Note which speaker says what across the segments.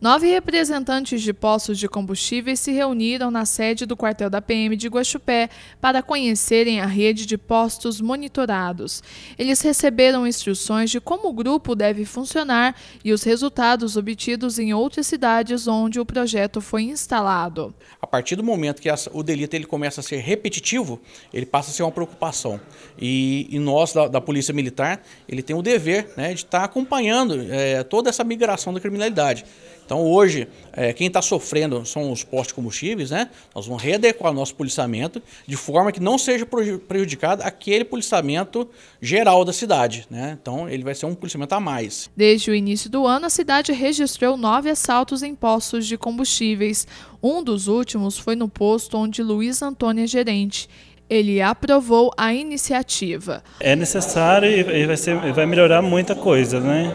Speaker 1: Nove representantes de postos de combustíveis se reuniram na sede do quartel da PM de Guaxupé para conhecerem a rede de postos monitorados. Eles receberam instruções de como o grupo deve funcionar e os resultados obtidos em outras cidades onde o projeto foi instalado.
Speaker 2: A partir do momento que o delito ele começa a ser repetitivo, ele passa a ser uma preocupação. E, e nós, da, da, Polícia Militar, ele tem o dever né, de estar acompanhando é, toda essa migração da criminalidade. Então hoje, é, quem está sofrendo são os postos de combustíveis, né? Nós vamos readequar o nosso policiamento de forma que não seja prejudicado aquele policiamento geral da cidade, né? Então ele vai ser um policiamento a mais.
Speaker 1: Desde o início do ano, a cidade registrou nove assaltos em postos de combustíveis. Um dos últimos foi no posto onde Luiz Antônio é gerente ele aprovou a iniciativa.
Speaker 3: É necessário e vai, ser, vai melhorar muita coisa, né?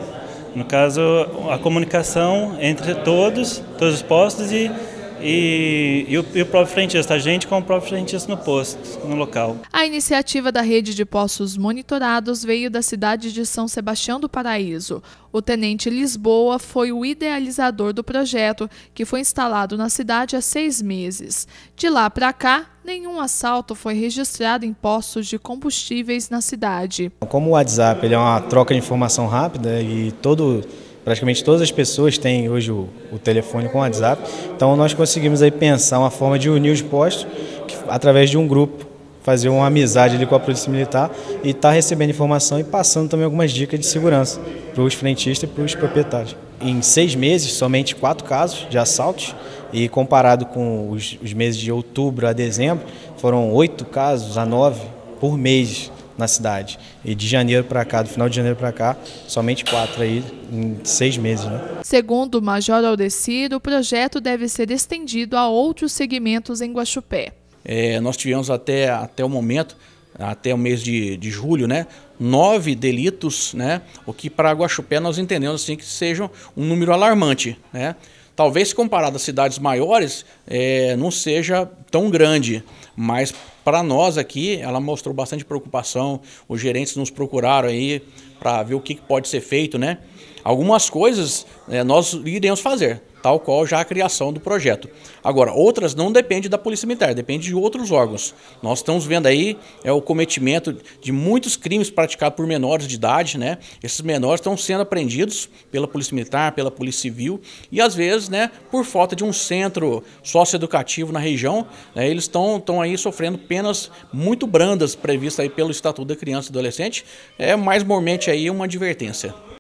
Speaker 3: No caso, a comunicação entre todos, todos os postos e e, e, o, e o próprio frentista, a gente com o próprio frentista no posto, no local.
Speaker 1: A iniciativa da rede de postos monitorados veio da cidade de São Sebastião do Paraíso. O tenente Lisboa foi o idealizador do projeto, que foi instalado na cidade há seis meses. De lá para cá, nenhum assalto foi registrado em postos de combustíveis na cidade.
Speaker 3: Como o WhatsApp é uma troca de informação rápida e todo praticamente todas as pessoas têm hoje o, o telefone com o WhatsApp. Então nós conseguimos aí pensar uma forma de unir os postos que, através de um grupo, fazer uma amizade ali com a Polícia Militar e estar tá recebendo informação e passando também algumas dicas de segurança para os frentistas e para os proprietários. Em seis meses, somente quatro casos de assaltos e comparado com os, os meses de outubro a dezembro, foram oito casos a nove por mês na cidade. E de janeiro para cá, do final de janeiro para cá, somente quatro aí, em seis meses. Né?
Speaker 1: Segundo o Major Aldecido, o projeto deve ser estendido a outros segmentos em Guaxupé.
Speaker 2: É, nós tivemos até, até o momento, até o mês de, de julho, né, nove delitos, né, o que para Guaxupé nós entendemos assim, que sejam um número alarmante. Né? Talvez comparado a cidades maiores, é, não seja tão grande, mas para nós aqui, ela mostrou bastante preocupação. Os gerentes nos procuraram aí para ver o que pode ser feito, né? Algumas coisas é, nós iremos fazer tal qual já a criação do projeto. Agora, outras não depende da Polícia Militar, depende de outros órgãos. Nós estamos vendo aí é o cometimento de muitos crimes praticados por menores de idade, né? Esses menores estão sendo apreendidos pela Polícia Militar, pela Polícia Civil e às vezes, né, por falta de um centro socioeducativo na região, né, eles estão estão aí sofrendo penas muito brandas previstas aí pelo Estatuto da Criança e Adolescente. É mais mormente aí uma advertência.